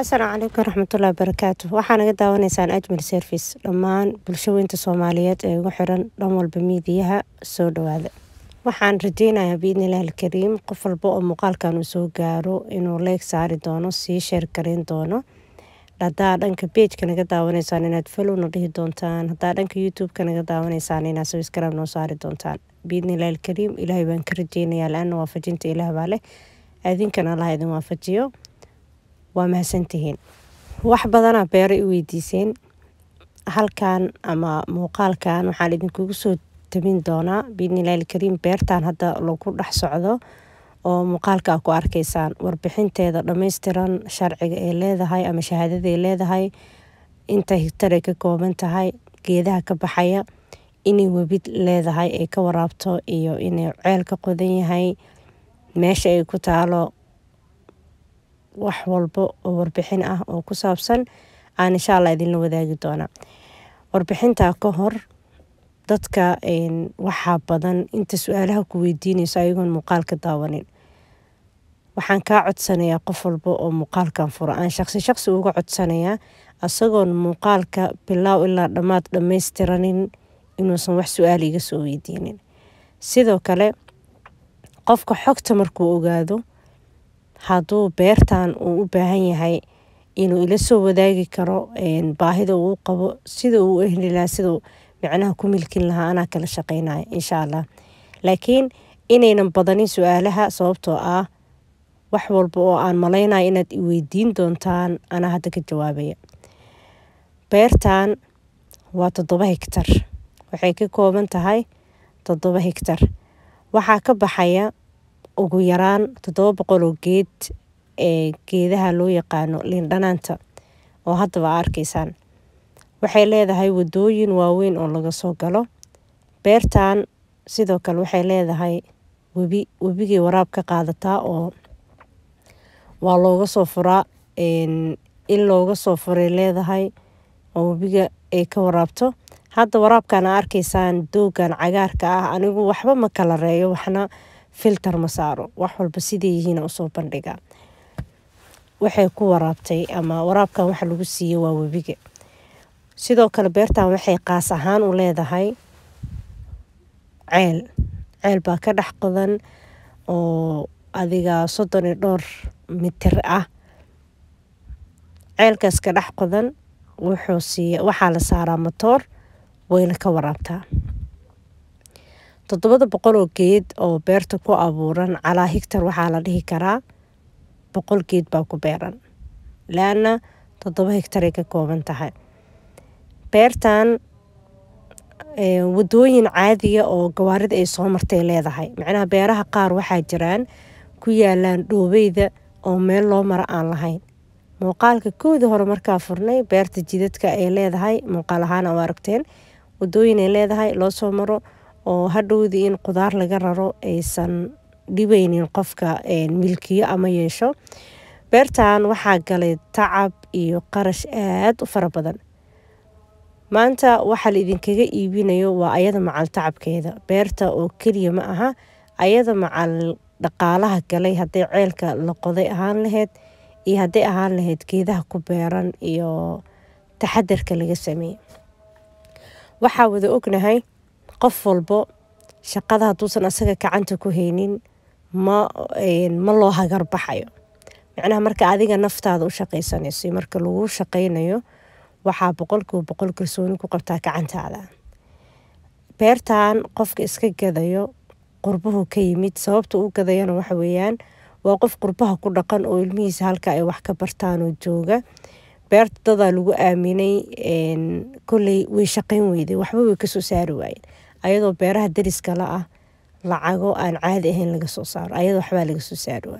asalaamu calaykum waraxmatullahi barakaatu waxaa naga daawanaysaan ajmal service dhammaan bulshaweynta soomaaliyeed ee ugu xiran dhan walba miidiyaha soo dhawaada waxaan rajeynayaa biidnillahi alkariim qof walba oo muuqaalkan uu soo gaaro inuu leeg saari doono sii sheergarayn doono haddaa dhanka bejka naga daawanaysaan inaad falowna dhihi doontaan haddaa dhanka youtube-ka naga daawanaysaan inaad sabiskarab noo saari doontaan biidnillahi alkariim ilaahay baan ka rajeynayaa la-aana waafajinta ilaah baa leh adinkana allah idin waafajiyo waa mahadsantihiin wax badanaa beero i weydiiseen halkan ama muuqaalkan waxaan idinkugu soo tabin doonaa biidnilaahil kariim beertan hadda lagu dhex socdo oo muuqaalka ku arkaysaan warbixinteeda dhammaystiran sharciga ay leedahay ama shahaadadaay leedahay inta higtar ay ka kooban tahay geedaha ka baxaya inay webid leedahay ay ka waraabto iyo inay ceel ka qodan yahay meesha ay ku taalo wax walbo oo warbixin ah oo ku saabsan aan insha allah idinla wadaagi doona warbixintaa ka hor dadka waxaa badan inta su-aalaha ku weydiinayso ayagoon muuqaalka daawanin waxaan kaa codsanayaa qof walba oo muuqaalkan furo aan shaqsi shaqsi uga codsanayaa asagoon muuqaalka bilaaw ilaa dhammaad dhammaystiranin inuusan wax su-aal iga soo weydiinin sidoo kale qofka xogta markuu ogaado haduu beertan uu u baahan yahay inuu ila soo wadaagi karo baahida uu qabo sida uu heli lahaa micnaha ku milkin lahaa anaa kala shaqeynaya insha allah laakiin inaynan badanin su-aalaha sababtoo ah wax walba oo aan malaynayo inaad iweydiin doontaan anaa hadda ka jawaabaya beertan waa toddoba higtar waxay ka kooban tahay toddoba higtar waxaa ka baxaya ugu yaraan todoba boqol oo geed ee geedaha loo yaqaano liindhanaanta oo haddaba arkaysaan waxay leedahay wadooyin waaweyn oo laga soo galo beertan sidoo kale waxay leedahay webi webigii waraab ka qaadataa oo waa looga soo furaa in looga soo furay leedahay oo webiga ay ka waraabto hadda waraabkana arkaysaan doogan cagaarka ah anigu waxba ma kala reeyo waxna filter ma saaro wax walba siday yihiina usoo bandhiga waxay ku waraabtay ama waraabkan waxa lagu siiyey waa webiga sidoo kale beertan waxay qaas ahaan u leedahay ceel ceel baa ka dhex qodan oo adiga soddon iyo dhowr mitir ah ceelkaas ka dhex qodan wuxuu siiya waxaa la saaraa matoor wayna ka waraabtaa todobada boqol oo geed oo beerta ku abuuran calaa higtar waxaa la dhihi karaa boqol geed baa ku beeran laana todoba higtaray ka kooban tahay beertan wadooyin caadiga oo gawaarida ay soo martay leedahay macnaha beeraha qaar waxaa jiraan ku yaalaan dhoobeyda oo meel loo mara aan lahayn muuqaalka koodii hore markaa furnay beerta jidadka ay leedahay muuqaal ahaan waa aragteen wadooyin ay leedahay loo soo maro oo hadhowdii in qudaar laga raro aysan dhibeynin qofka milkiyo ama yeesho beertan waxaa galay tacab iyo qarash aad u fara badan maanta waxaa la iibinayo waa ayada macal tacabkeeda beerta oo keliya ma aha ayada macal dhaqaalaha galay haday ceelka la qoday ahaan laheyd iyo haday ahaan laheyd geedaha ku beeran iyo taxadarka laga sameeyey waxaa wada ognahay qof walbo shaqada hadduusan asaga gacanta ku haynin ma ma loo hagarbaxayo micnaha marka adiga naftaada u shaqaysanayso iyo marka lagu shaqaynayo waxaa boqolkiiba boqol kalsooni ku qabtaa gacantaada beertan qofka iska gadayo qurbuhu ka yimid sababta u gadayana waxa weeyaan waa qof qurbaha ku dhaqan oo ilmihiisa halka ay wax ka bartaan oo jooga beerta dadaa lagu aaminay kolley way shaqayn weyday waxba way kasoo saari waayeen ayadoo beeraha dariskala ah lacago aan caadi ahayn laga soo saaro ayada waxbaa laga soo saari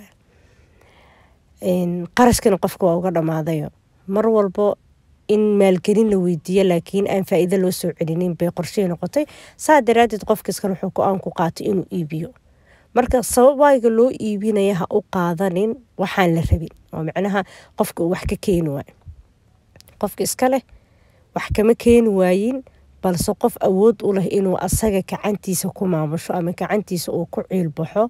qarashkana qofka waa uga dhammaadayo mar walbo in maalgelin la weydiiyo laakiin aan faa'iido loo soo celinin bay qorshey noqotay saa daraadeed qofkaiskan wuxuu go-aan ku qaatay inuu iibiyo marka sababaaga loo iibinaya ha u qaadanin waxaan la rabin oo macnaha qofka uu wax ka keeni waayo qofka iska leh wax kama keeni waayin balse qof awood u leh inuu asaga gacantiisa ku maamusho ama gacantiisa uu ku ciilbaxo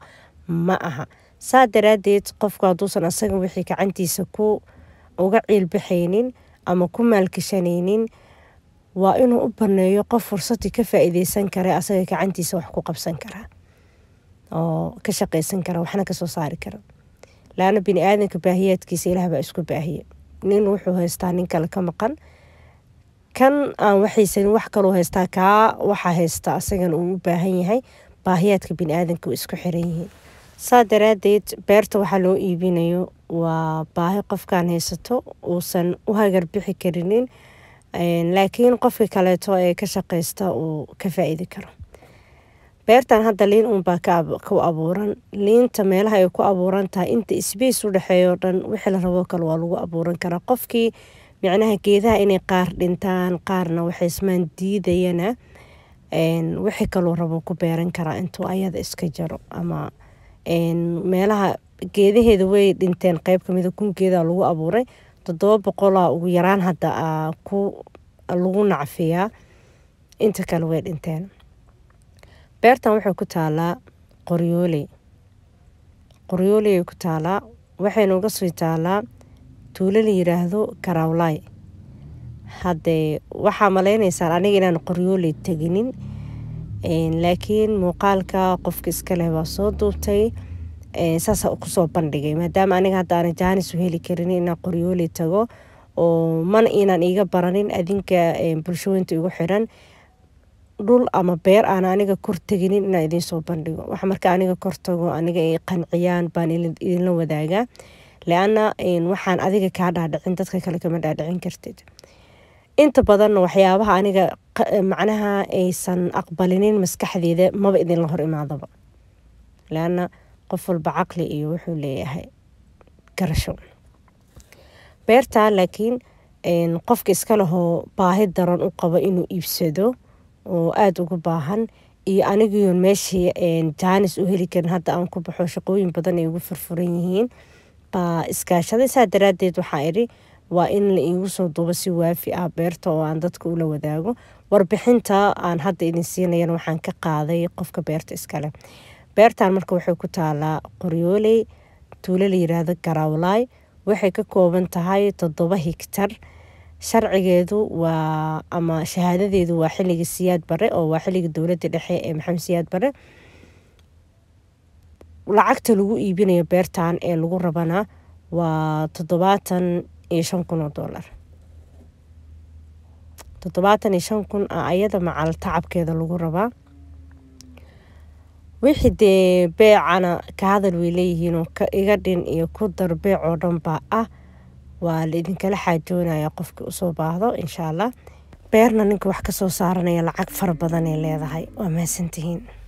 ma aha saa daraadeed qofku hadduusan asaga wixii gacantiisa ku uga ciilbaxaynin ama ku maalgashanaynin waa inuu u baneeyo qof fursadii ka faaiideysan iideysan kara asaga gacantiisa wax ku qabsan kara oo ka shaqaysan kara waxna kasoo saari kara laana bini aadanka baahiyaadkiisa ilaah baa isku baahiya nin wuxuu haystaa nin kale ka maqan kan aan waxaysanin wax kaloo haystaa kaa waxaa haysta asagan uu u baahan yahay baahiyaadka bini aadanka way isku xiran yihiin saa daraadeed beerta waxaa loo iibinayo waa baahi qofkaan haysato uusan u hagar bixi karinin laakiin qofka kaleeto ee ka shaqeysta uu ka faaiidi karo beertan hadda liin uunbaa ku abuuran liinta meelaha ay ku abuuran inta sbace u dhexeeyo dhan wixii la raboo kale waa lagu abuuran karaa qofkii micnaha geedaha inay qaar dhintaan qaarna waxay waxaismaan diidayana wixii kaluu rabo ku beeran karaa intuu ayada iska jaro ama meelaha geedaheeda way dhinteen qeyb kamida ah kun geedaa lagu abuuray todoba boqolaa ugu yaraan hadda ku lagu nacfiyaa inta kale way dhinteen beertan waxay ku taalaa qoryooley qoryooleyay ku taalaa waxayna uga sii taalaa tuulo la yiraahdo karawlay haddee waxaa maleynaysaan aniga inaan qoryooley teginin laakiin muuqaalka qofka iskaleh baa soo duubtay saasa kusoo bandhigay maadaama aniga hadda jaanis u heli karin inaan qoryooley tago oo mana inaan iiga baranin adinka bulshooyinta igu xiran dhul ama beer aana aniga kor teginin inaan idinsoo bandhigo wax marka aniga kor tago aniga ay qanciyaan baan idinla wadaagaa le waxaan adiga kaa dhaadhicin dadka kale kama dhaadhicin kartid inta badanna waxyaabaha aniga macnaha aysan aqbalinin maskaxdeeda maba idinla hor imaadaba leana qof walba caqli iyo wuxuu leeyahay garasho beertaa laakiin qofka iskalahoo baahi daran u qabo inuu iibsado oo aada ugu baahan iyo anigiion meeshii jaanis u heli karin hadda aan ku baxo shaqooyin badan ay ugu furfuran yihiin baa iskaashaday daraadeed waxaa idhi waa in la iigu soo duubo si waafi ah beerta oo aan dadka ula wadaago warbixinta aan hadda idin siinayan waxaan ka qaaday qofka beerta iskale beertan marka waxay ku taalaa qoryooley tuulo la yiraahdo garawlaay waxay ka kooban tahay toddoba higtar sharcigeedu waa ama shahaadadeedu waa xilliga siyaad bare oo waa xilliga dowladda dhexe ee maxamed siyaad bare lacagta lagu iibinayo beertan ee lagu rabana waa toddobaatan iyo shan kun oo doolar toddobaatan iyo shan kun ah, ayada macal tacabkeeda lagu rabaa wixii dee beecana ka hadal way leeyihiinoo ka iga dhin iyo ku dar beec oo dhan baa ah waa laidinkala xaajoonaya qofkii usoo baahdo inshaa allah beerna ninka wax kasoo saaranaya lacag fara badanay leedahay waa mahadsantihiin